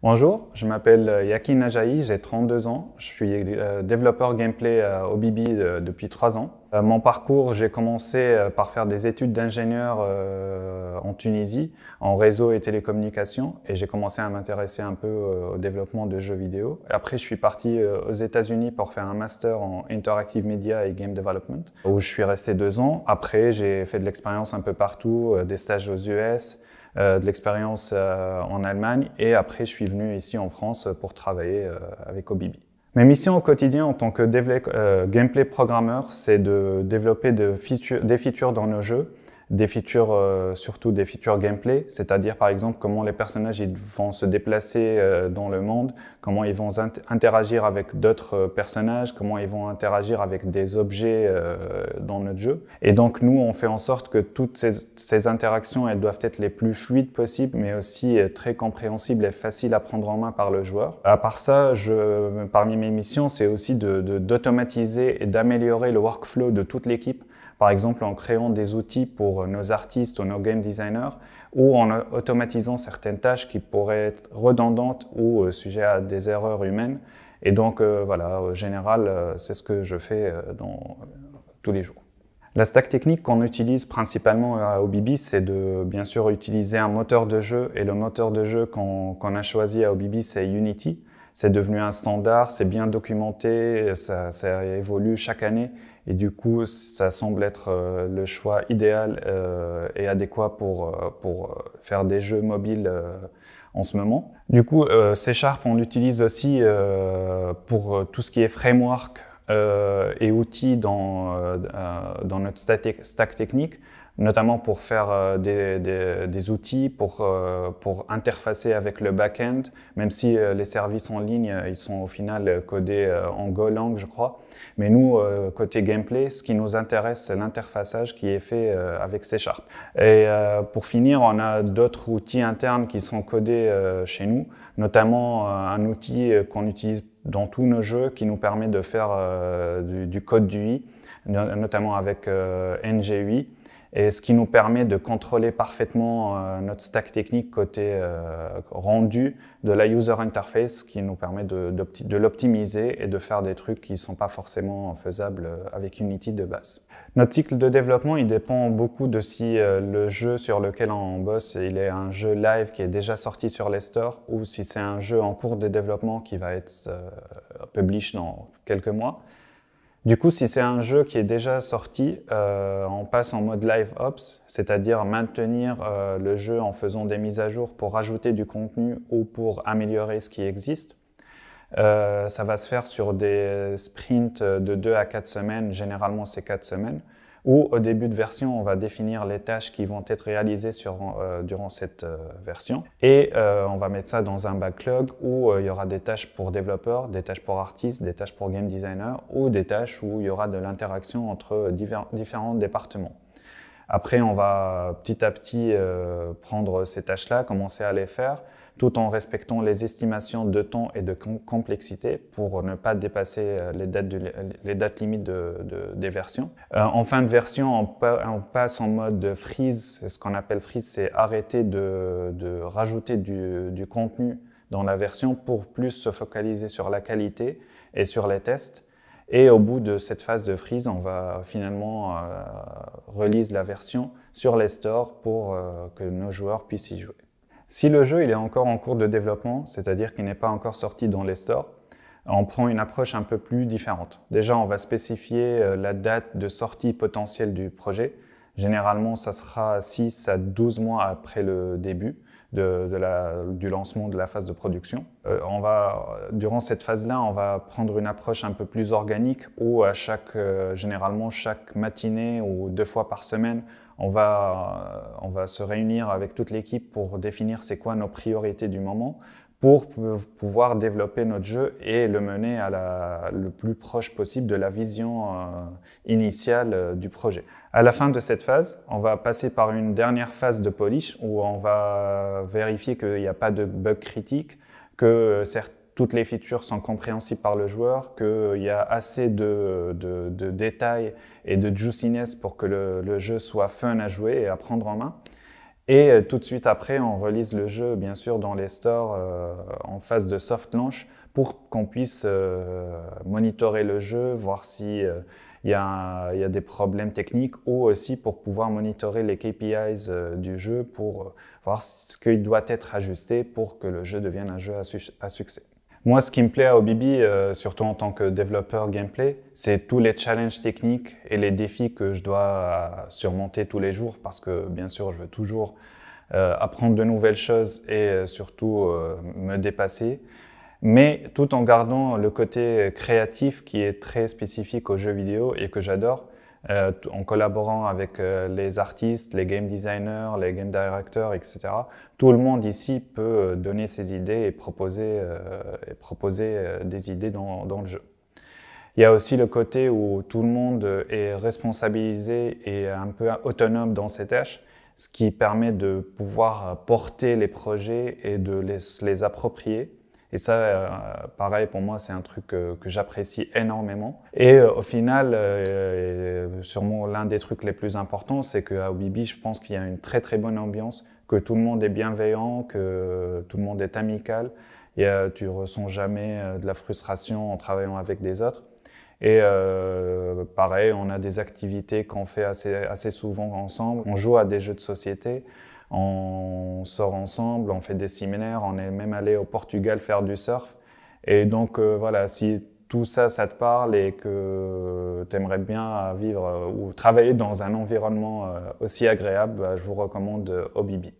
Bonjour, je m'appelle euh, Yakin Ajayi, j'ai 32 ans, je suis euh, développeur gameplay euh, au Bibi depuis 3 ans. Euh, mon parcours, j'ai commencé euh, par faire des études d'ingénieur euh, en Tunisie, en réseau et télécommunications, et j'ai commencé à m'intéresser un peu au développement de jeux vidéo. Après, je suis parti aux États-Unis pour faire un master en interactive media et game development, où je suis resté deux ans. Après, j'ai fait de l'expérience un peu partout, des stages aux US, de l'expérience en Allemagne, et après, je suis venu ici en France pour travailler avec Obibi. Ma mission au quotidien en tant que euh, gameplay programmeur, c'est de développer des features dans nos jeux des features, euh, surtout des features gameplay, c'est-à-dire par exemple comment les personnages ils vont se déplacer euh, dans le monde, comment ils vont interagir avec d'autres euh, personnages, comment ils vont interagir avec des objets dans notre jeu. Et donc nous, on fait en sorte que toutes ces, interactions, elles doivent être les plus fluides possibles, mais aussi très compréhensibles et faciles à prendre en main par le joueur. À part ça, je, parmi mes missions, c'est aussi d'automatiser de, et d'améliorer le workflow de toute l'équipe par exemple en créant des outils pour nos artistes ou nos game designers, ou en automatisant certaines tâches qui pourraient être redondantes ou euh, sujet à des erreurs humaines. Et donc euh, voilà, au général, euh, c'est ce que je fais dans, tous les jours. La stack technique qu'on utilise principalement à OBB, c'est de bien sûr utiliser un moteur de jeu. Et le moteur de jeu qu'on a choisi à OBB, c'est Unity c'est devenu un standard, c'est bien documenté, ça, ça, évolue chaque année et du coup ça semble être euh, le choix idéal euh, et adéquat pour, euh, pour euh, faire des jeux mobiles en ce moment. Du coup, C Sharp on l'utilise aussi pour tout ce qui est framework euh, et outils dans, euh, euh, dans notre stack technique, notamment pour faire des, des, des outils pour, pour interfacer avec le back-end, même si les services en ligne, ils sont au final codés en Golang, je crois. Mais nous, côté gameplay, ce qui nous intéresse, c'est l'interfaçage qui est fait avec C Sharp. Et pour finir, on a d'autres outils internes qui sont codés chez nous, notamment un outil qu'on utilise dans tous nos jeux qui nous permet de faire euh, du, code du notamment avec euh, NGUI, et ce qui nous permet de contrôler parfaitement euh, notre stack technique côté euh, rendu de la user interface, qui nous permet de, l'optimiser et de faire des trucs qui ne sont pas forcément faisables euh, avec Unity de base. Notre cycle de développement, il dépend beaucoup de si le jeu sur lequel on bosse, il est un jeu live qui est déjà sorti sur les stores ou si c'est un jeu en cours de développement qui va être published dans quelques mois. Du coup, si c'est un jeu qui est déjà sorti, euh, on passe en mode live ops, c'est-à-dire maintenir euh, le jeu en faisant des mises à jour pour rajouter du contenu ou pour améliorer ce qui existe. Euh, ça va se faire sur des sprints de 2 à 4 semaines, généralement c'est 4 semaines où au début de version, on va définir les tâches qui vont être réalisées euh, durant cette euh, version. Et euh, on va mettre ça dans un backlog où il y aura des tâches pour développeurs, des tâches pour artistes, des tâches pour game designers ou des tâches où il y aura de l'interaction entre différents départements. Après, on va petit à petit euh, prendre ces tâches-là, commencer à les faire, tout en respectant les estimations de temps et de complexité pour ne pas dépasser euh, les dates, limites de, des versions. Euh, en fin de version, on, passe en mode freeze. Ce qu'on appelle freeze, c'est arrêter de, rajouter du contenu dans la version pour plus se focaliser sur la qualité et sur les tests. Et au bout de cette phase de freeze, on va finalement euh, relise la version sur les stores pour euh, que nos joueurs puissent y jouer. Si le jeu il est encore en cours de développement, c'est-à-dire qu'il n'est pas encore sorti dans les stores, on prend une approche un peu plus différente. Déjà, on va spécifier euh, la date de sortie potentielle du projet, Généralement, ça sera 6 à 12 mois après le début. du lancement de la phase de production. Euh, on va, durant cette phase-là, on va prendre une approche un peu plus organique où à euh, généralement chaque matinée ou deux fois par semaine, on va se réunir avec toute l'équipe pour définir c'est quoi nos priorités du moment, pour pouvoir développer notre jeu et le mener à le plus proche possible de la vision euh, initiale euh, du projet. À la fin de cette phase, on va passer par une dernière phase de polish où on va vérifier qu'il n'y a pas de bug critique, que euh, toutes les features sont compréhensibles par le joueur, qu'il y a assez de, détails et de juiciness pour que le jeu soit fun à jouer et à prendre en main. Et euh, tout de suite après, on relise le jeu, bien sûr, dans les stores euh, en phase de soft launch pour qu'on puisse euh, monitorer le jeu, voir si il y, a des problèmes techniques ou aussi pour pouvoir monitorer les KPIs du jeu pour voir ce qui doit être ajusté pour que le jeu devienne un jeu à succès. Moi, ce qui me plaît à OBB, euh, surtout en tant que développeur gameplay, c'est tous les challenges techniques et les défis que je dois euh, surmonter tous les jours parce que, bien sûr, je veux toujours euh, apprendre de nouvelles choses et surtout me dépasser, mais tout en gardant le côté créatif qui est très spécifique aux jeux vidéo et que j'adore. Euh, en collaborant avec euh, les artistes, les game designers, les game directors, etc. Tout le monde ici peut euh, donner ses idées et proposer, des idées dans, le jeu. Il y a aussi le côté où tout le monde est responsabilisé et un peu autonome dans ses tâches, ce qui permet de pouvoir porter les projets et de les, les approprier et ça, euh, pareil, pour moi, c'est un truc euh, que, j'apprécie énormément. Et euh, au final, sûrement l'un des trucs les plus importants, c'est qu'à Obibi, je pense qu'il y a une très très bonne ambiance, que tout le monde est bienveillant, que tout le monde est amical, et tu ressens jamais de la frustration en travaillant avec des autres. Et pareil, on a des activités qu'on fait assez, assez souvent ensemble. On joue à des jeux de société on sort ensemble, on fait des séminaires, on est même allé au Portugal faire du surf. Et donc euh, voilà, si tout ça, ça te parle et que tu aimerais bien vivre euh, ou travailler dans un environnement euh, aussi agréable, bah, je vous recommande Obibi.